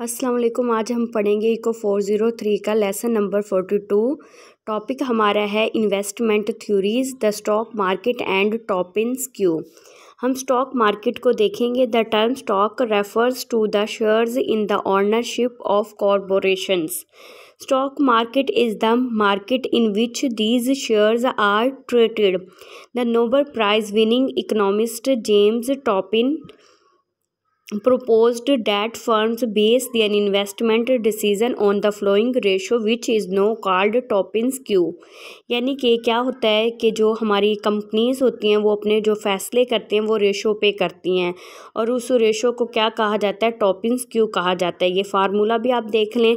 अस्सलाम आज हम पढ़ेंगे इको फोर ज़ीरो थ्री का lesson number forty two topic हमारा है investment theories the stock market and Tobin's Q हम स्टॉक मार्केट को देखेंगे the term stock refers to the shares in the ownership of corporations stock market is the market in which these shares are traded the Nobel prize winning economist James Tobin proposed that firms base their investment decision on the flowing ratio which is now called Tobin's Q यानी कि क्या होता है कि जो हमारी companies होती हैं वो अपने जो फ़ैसले करते हैं वो रेशो पे करती हैं और उस रेशो को क्या कहा जाता है टॉपिन्स क्यू कहा जाता है ये फार्मूला भी आप देख लें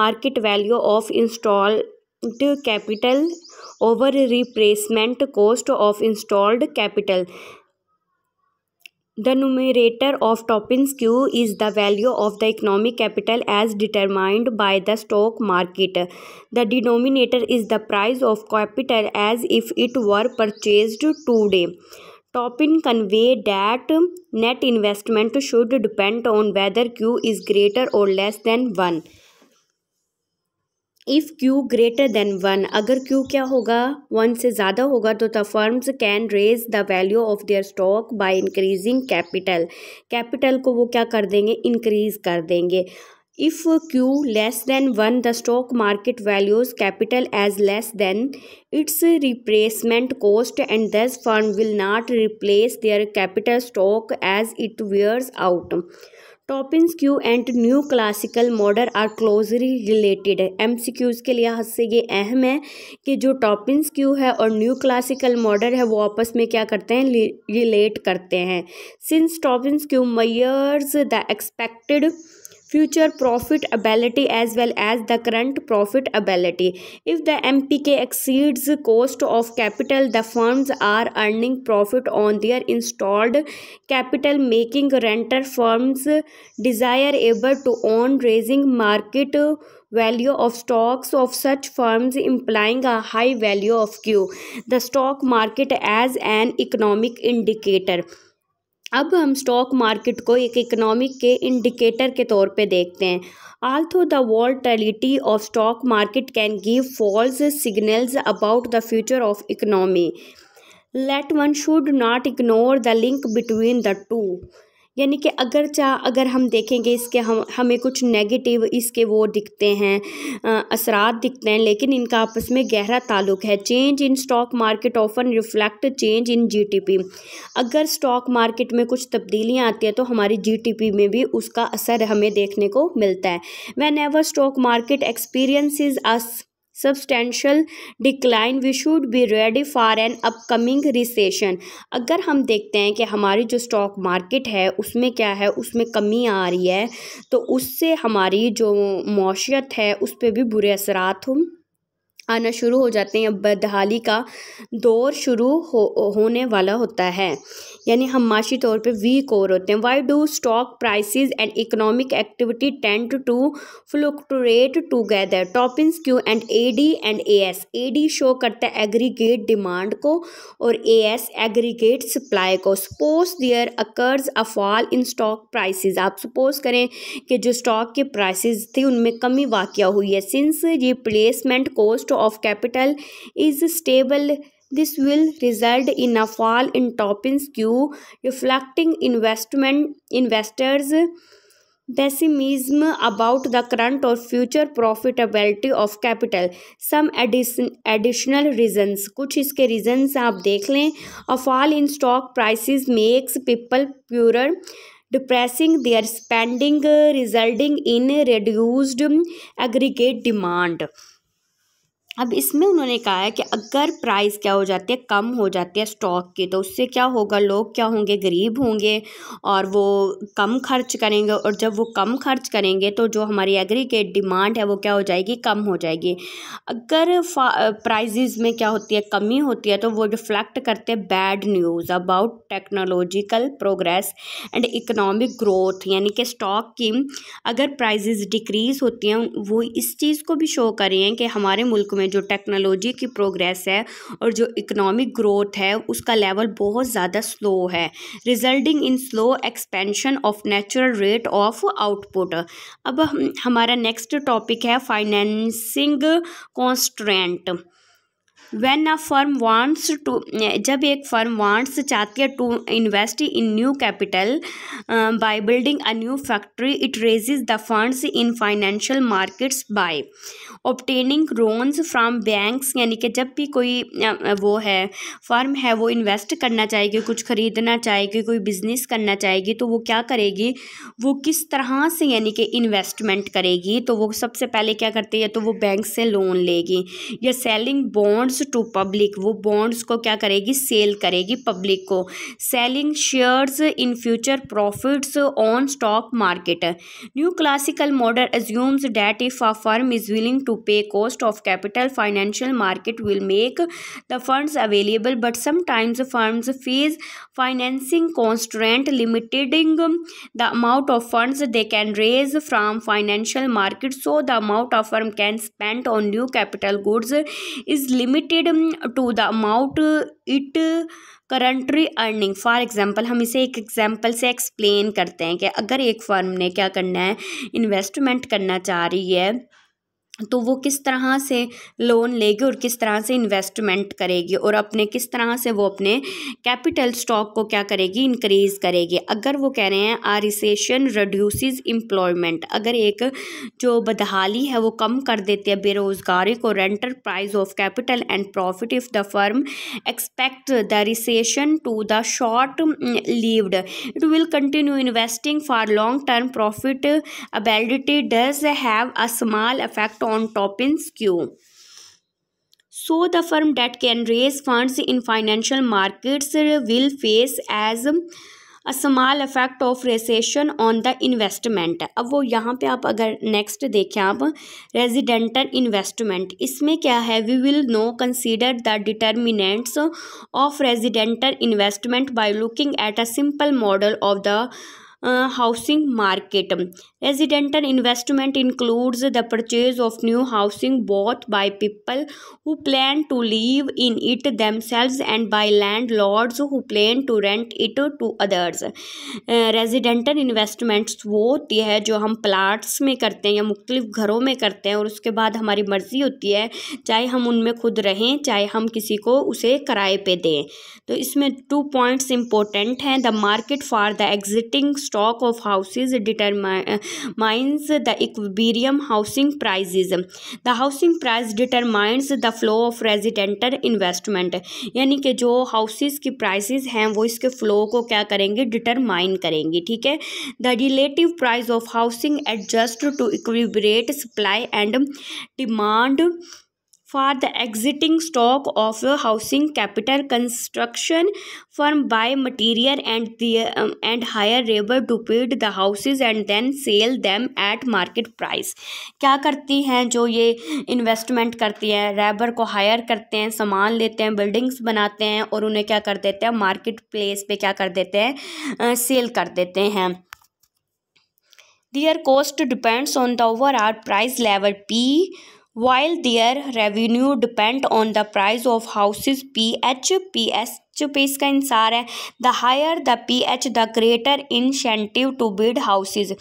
market value of install capital over replacement cost of installed capital The numerator of Topin's Q is the value of the economic capital as determined by the stock market. The denominator is the price of capital as if it were purchased today. Topin conveyed that net investment should depend on whether Q is greater or less than 1. If Q greater than one अगर Q क्या होगा one से ज़्यादा होगा तो the firms can raise the value of their stock by increasing capital capital को वो क्या कर देंगे इंक्रीज कर देंगे if Q less than one the stock market values capital as less than its replacement cost and this firm will not replace their capital stock as it wears out Tobin's Q and new classical model are closely related है Q's के लिहाज से ये अहम है कि जो टॉपिंस Q है और न्यू क्लासिकल मॉडल है वो आपस में क्या करते हैं रिलेट करते हैं since Tobin's Q measures the expected future profit ability as well as the current profit ability. If the MPK exceeds cost of capital, the firms are earning profit on their installed capital, making renter firms desire able to own, raising market value of stocks of such firms implying a high value of Q. The stock market as an economic indicator. अब हम stock market को एक economic के indicator के तौर पे देखते हैं through the volatility of stock market can give false signals about the future of economy let one should not ignore the link between the two यानी कि अगर चाह अगर हम देखेंगे इसके हम हमें कुछ नेगेटिव इसके वो दिखते हैं असरात दिखते हैं लेकिन इनका आपस में गहरा ताल्लुक है change in stock market often reflect change in GDP अगर स्टॉक मार्केट में कुछ तब्दीलियाँ आती हैं तो हमारी जीटीपी में भी उसका असर हमें देखने को मिलता है whenever stock market experiences substantial decline we should be ready for an upcoming recession अगर हम देखते हैं कि हमारी जो स्टॉक मार्केट है उसमें क्या है उसमें कमी आ रही है तो उससे हमारी जो मौशियत है उस पर भी बुरे असरात हों आना शुरू हो जाते हैं बदहाली का दौर शुरू हो होने वाला होता है यानी हम माशी तौर पे वीक और होते हैं why do stock prices and economic activity tend to fluctuate together Tobin's Q and A D and A S A D show करता है एग्रीगेट डिमांड को और ए एस एग्रीगेट सप्लाई को suppose there occurs a fall in stock prices आप suppose करें कि जो stock के प्राइसेस थे उनमें कमी वाक़ हुई है since replacement cost of capital is stable this will result in a fall in Topin's Q, reflecting investment investors' pessimism about the current or future profitability of capital. Some addition, additional reasons. kuch iske reasons aap dekh le A fall in stock prices makes people poorer. depressing their spending resulting in reduced aggregate demand अब इसमें उन्होंने कहा है कि अगर price क्या हो जाती है कम हो जाती है स्टॉक की तो उससे क्या होगा लोग क्या होंगे गरीब होंगे और वो कम खर्च करेंगे और जब वो कम खर्च करेंगे तो जो हमारी एग्रीगेट डिमांड है वो क्या हो जाएगी कम हो जाएगी अगर प्राइजेज में क्या होती है कमी होती है तो वो रिफ्लेक्ट करते हैं bad news about technological progress and economic growth यानी कि स्टॉक की अगर प्राइजेज डिक्रीज़ होती हैं वो इस चीज़ को भी शो करें कि हमारे मुल्क में जो टेक्नोलॉजी की प्रोग्रेस है और जो इकोनॉमिक ग्रोथ है उसका लेवल बहुत ज़्यादा स्लो है resulting in slow expansion of natural rate of output अब हमारा नेक्स्ट टॉपिक है financing constraint when a firm wants to जब एक फर्म वांट्स चाहती है to invest in new capital by building a new factory it raises the funds in financial markets by obtaining loans from banks यानी कि जब भी कोई uh, वो है फर्म है वो इन्वेस्ट करना चाहेगी कुछ ख़रीदना चाहेगी कोई बिज़नेस करना चाहेगी तो वो क्या करेगी वो किस तरह से यानी कि इन्वेस्टमेंट करेगी तो वो सबसे पहले क्या करती है तो वो बैंक से लोन लेगी या सेलिंग बॉन्ड्स टू पब्लिक वो बॉन्ड्स को क्या करेगी सेल करेगी पब्लिक को selling shares in future profits on stock market new classical model assumes that if a firm is willing to pay cost of capital financial market will make the funds available but sometimes firms face financing constraint limiting the amount of funds they can raise from financial market so the amount of firm can spend on new capital goods is limit related to the amount it currently earning for example हम इसे एक example से explain करते हैं कि अगर एक firm ने क्या करना है इन्वेस्टमेंट करना चाह रही है तो वो किस तरह से लोन लेगी और किस तरह से इन्वेस्टमेंट करेगी और अपने किस तरह से वो अपने कैपिटल स्टॉक को क्या करेगी इंक्रीज़ करेगी अगर वो कह रहे हैं आ रिसेशन रिड्यूसिस एम्प्लॉयमेंट अगर एक जो बदहाली है वो कम कर देती है बेरोज़गारी को rental price of capital and profit if the firm expect the recession to the short lived it will continue investing for long term profitability does have a small affect on Toppin's Q. So the firm that can raise funds in financial markets will face as a small effect of recession on the investment अब वो यहाँ पे आप अगर next देखें आप residential investment इसमें क्या है we will now consider the determinants of residential investment by looking at a simple model of the housing market Residential investment includes the purchase of new housing bought by people who plan to live in it themselves and by landlords who plan to rent it to others. Residential investments वो होती है जो हम plots में करते हैं या मुख्तलिफ घरों में करते हैं और उसके बाद हमारी मर्ज़ी होती है चाहे हम उनमें खुद रहें चाहे हम किसी को उसे किराए पे दें तो इसमें टू पॉइंट्स इंपॉर्टेंट हैं the market for the existing stock of houses determine determines the equilibrium housing prices the housing price determines the flow of residential investment यानी कि जो houses की prices हैं वो इसके flow को क्या करेंगे determine करेंगे ठीक है the relative price of housing adjusts to equilibrate supply and demand for the existing stock of housing capital construction for buy material and and hire labour to build the houses and then sell them at market price क्या करती हैं जो ये investment करती हैं rebar को higher करते हैं सामान लेते हैं बिल्डिंग्स बनाते हैं और उन्हें क्या कर देते हैं मार्केट प्लेस पर क्या कर देते हैं सेल कर देते हैं their cost depends on the overall price level P While their revenue depend on the price of houses PH, PS पे इसका इंसार है the higher the P H the greater incentive to build houses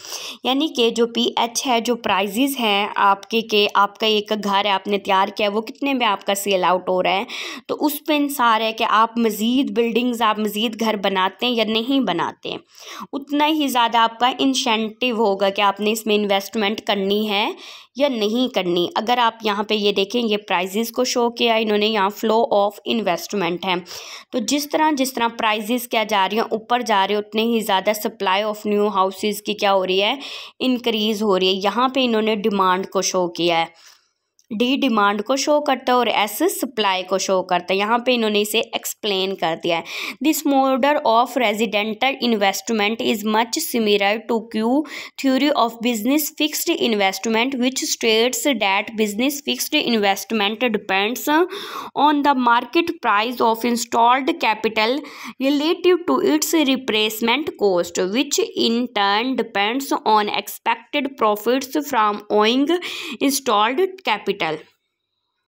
यानी कि जो P H है जो prizes हैं आपके के आपका एक घर है आपने तैयार किया वो कितने में आपका सेल आउट हो रहा है तो उस पर इंसार है कि आप मज़ीद बिल्डिंग्स आप मज़ीद घर बनाते हैं या नहीं बनाते हैं उतना ही ज़्यादा आपका इंसेंटिव होगा कि आपने इसमें इन्वेस्टमेंट करनी है या नहीं करनी अगर आप यहाँ पे ये देखें ये प्राइजेस को शो किया इन्होंने यहाँ फ्लो ऑफ इन्वेस्टमेंट है तो जिस तरह जिस तरह प्राइजेस क्या जा रही हैं ऊपर जा रहे हैं उतने ही ज़्यादा सप्लाई ऑफ न्यू हाउसेज़ की क्या हो रही है इनक्रीज़ हो रही है यहाँ पर इन्होंने डिमांड को शो किया है डी डिमांड को शो करता है और एस सप्लाई को शो करता है यहाँ पे इन्होंने इसे एक्सप्लेन कर दिया है this model of residential investment is much similar to Q theory of business fixed investment which states that business fixed investment depends on the market price of installed capital relative to its replacement cost which in turn depends on expected profits from owning installed capital tal